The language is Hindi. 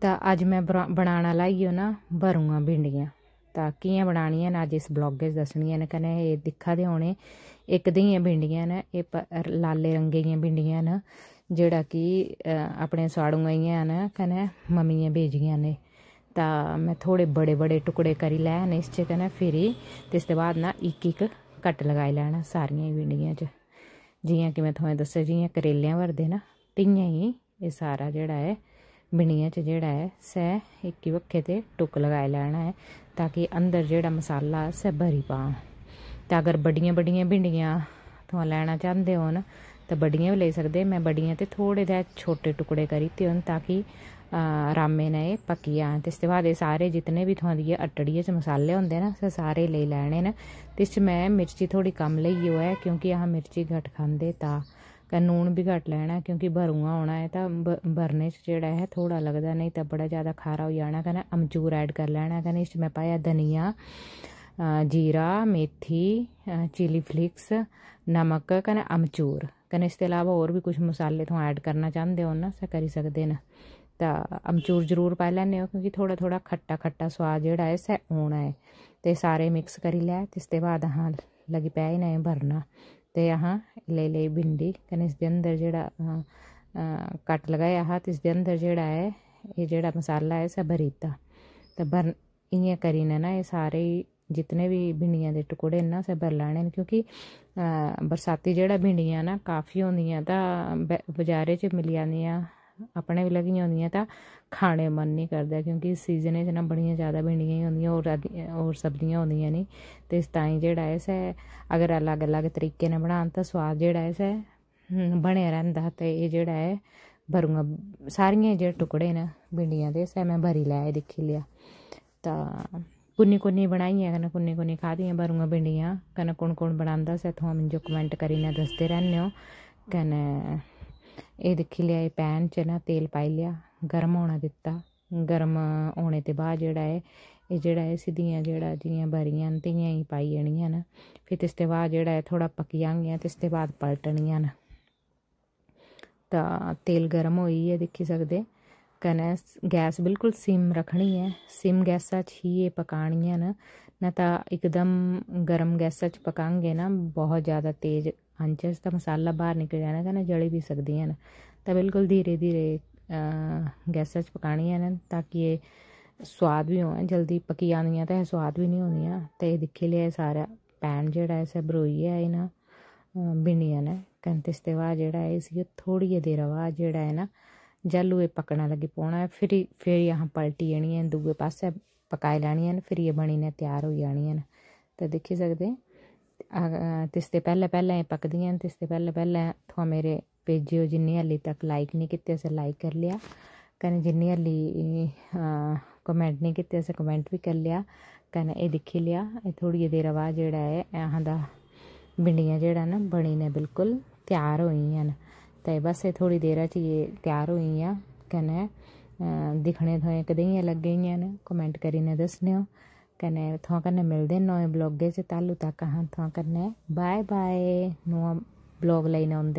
ਤਾਂ ਅੱਜ ਮੈਂ ਬਣਾਣਾ ਲਾਈਓ ਨਾ ਭਰੂਆਂ ਭਿੰਡੀਆਂ ਤਾਂ ਕੀਆਂ ਬਣਾਣੀਆਂ ਨੇ ਅੱਜ ਇਸ ਬਲੌਗ ਵਿੱਚ ਦੱਸਣੀਆਂ ਨੇ ਕਨੇ ਇਹ ਦਿਖਾ ਦੇ ਹੋਣੇ ਇੱਕ ਦੀਆਂ ਭਿੰਡੀਆਂ ਨੇ ਇਹ ਲਾਲੇ ਰੰਗੇ ਦੀਆਂ ਭਿੰਡੀਆਂ ਨੇ ਜਿਹੜਾ ਕਿ ਆਪਣੇ ਸਾੜੂ ਗਈਆਂ ਨੇ ਕਨੇ ਮਮੀਆਂ ਭੇਜੀਆਂ ਨੇ ਤਾਂ ਮੈਂ ਥੋੜੇ ਬੜੇ ਬੜੇ ਟੁਕੜੇ ਕਰੀ ਲੈ ਨੇ ਇਸ ਚ ਕਨੇ ਫੇਰੀ ਤੇ ਇਸ ਤੋਂ ਬਾਅਦ ਨਾ ਇੱਕ ਇੱਕ ਕੱਟ ਲਗਾਈ ਲੈਣਾ ਸਾਰੀਆਂ ਭਿੰਡੀਆਂ 'ਚ ਜਿਵੇਂ ਕਿ ਮੈਂ ਤੁਹਾਨੂੰ ਦੱਸਿਆ ਜਿਵੇਂ ਕਰੇਲਿਆਂ ਵਰਦੇ ਨਾ ਤਿੰਨਾਂ ਹੀ ਇਹ ਸਾਰਾ ਜਿਹੜਾ ਹੈ बिनियै च जेह्ड़ा ऐ सै इक्की बक्खी ते टुक्क लगाई लैना ताकि अंदर जेह्ड़ा मसाला ऐ भरी पा ते अगर बड्डियां बड्डियां भिंडियां थमां लैना चांह्दे होन ते बड्डियां बी लेई सकदे में बड्डियां ते थोह्ड़े जेह् छोटे टुकड़े करी दित्ते होन ताकि अरामै नै एह् पक्की जान ते बाद सारे जितने भी थोड़ी दी अट्टड़ियै मसाले होंदे न असें सारे लेई लैने न इस च मिर्ची थोड़ी कम ले ऐ क्योंकि अस मिर्ची घट खंदे ता कानून भी घट लैना क्योंकि भरुआ होना है तो भरने जोड़ा है थोड़ा लगता नहीं तो बड़ा ज्यादा खारा हो जाना कन्नै अमचूर ऐड कर लैना क्या इस मैं पाया धनिया जीरा मेथी चिली फ्लिक्स नमक कन्नै अमचूर कन्नै इसके अलावा होर भी कुछ मसाले तो ऐड करना चाहते हो ना करी सकते हैं तो अमचूर जरूर पा लें क्योंकि थोड़ा थोड़ा खट्टा खट्टा स्वाद जोड़ा है सै आना है तो सारे मिक्स करी लै ते बाद हाँ लगी पे इ'नें भरना तो यहाँ ले ले भिंडी कहीं इसके अंदर जोड़ा हाँ, कट लगाया हा तो इसके अंदर जोड़ा है ये जोड़ा मसाला है सबरीता तो बर इं करी ने ना ये सारे जितने भी भिंडिया के टुकड़े ना से भर लैने क्योंकि बरसाती जोड़ा भिंडियां ना काफ़ी होंगे तो बाजारे मिली जाए अपने बी लगी होंदियां तो खाने मन नहीं करता क्योंकि सीजन सीजनै ना बड़ी ज़्यादा भिंडियां ही होंगे और होर सब्जियां होंगे निं तो इस ताईं जेह्ड़ा ऐ सै अगर अलग अलग तरीके ने बना तो सोआद जेह्ड़ा ऐ सै हम्म, बनेआ रैंह्दा ते एह् जेह्ड़ा ऐ भरुआं सारियें जेह्ड़े टुकड़े न भिंडियां के सै मैं भरी लै दिक्खी लिया तो कुन्नी कुन्नी बनाई बनाइयां कन्नै कुन्नी कुन्नी खा दी भरुआं भिंडियां कन्नै कौन कौन बना सै थमां कमेंट करी ना दसते रहने कन्नै एह् दिक्खी लेआ एह् पैन च ना तेल पाई लिया गर्म होना दित्ता गर्म होने के बाद जेह्ड़ा ऐ एह् जेह्ड़ा ऐ इसी दियां जेह्ड़ा जि'यां बरियां न ते इ'यां पाई ओड़नियां न फ्ही इसदे बाद जेह्ड़ा ऐ थोह्ड़ा पक्की जाङन ते इसदे बाद पलटनियां न तां तेल गर्म होई गेआ दिक्खी सकदे गैस बिल्कुल सिम रखनी है सिम गैसा च ही एह् पकानियां न ना तां इकदम गर्म गैसा च पकाङन ना बहुत ज्यादा तेज हंचस हाँ, दा तो मसाला बाहर निकल जाना कन्नै जली भी सकदी हैन तो बिल्कुल धीरे धीरे गैस च पकानी हैन ताकि एह् सोआद बी होऐ जल्दी पकी आदि तो यह स्वाद भी नहीं होनी तो यह दिक्खी लिया सारा पैन जोड़ा जेह्ड़ा ऐ भरोइयै इ'यां बिनी जाना कन्नै इसदे बाद जोड़ा है इसी थोड़ी जी देर बाद जोड़ा है ना जलू एह् पक्कना लगी पौना है फिर फिर अह पलटी जानियां दूए पास्सै पकाई लैनियां न फिरी एह् बनियै त्यार होई जानियां तो देखी सकते हैं त्यसदे पहले पैह्लें एह् पकदियां न इसदे पैह्लें पैह्लें उत्थुआं मेरे भेजेओ जिन्नी हाली तक लाइक नहीं कीते असें लाइक कर लिया कन्नै जिन्नी हाली कमेंट नहीं कीते असें कमेंट भी कर लिया कन्नै ये दिक्खी लिया एह् थोह्ड़ियै देरा बाद जेह्ड़ा ऐ असें दा भिंडियां जेह्ड़ा बनी ने बिल्कुल तैयार हो गेइयां न ते बस एह् थोह्ड़ी देरा च एह् त्यार होई गेइयां कन्नै दिक्खने थोहें कनेहियां लग्गी दियां न कमैंट करियै दस्सनेओ कने थे मिलते नए ब्लॉगे से तालू तक अह थे बाय बाय नवा ब्लॉग लेने आते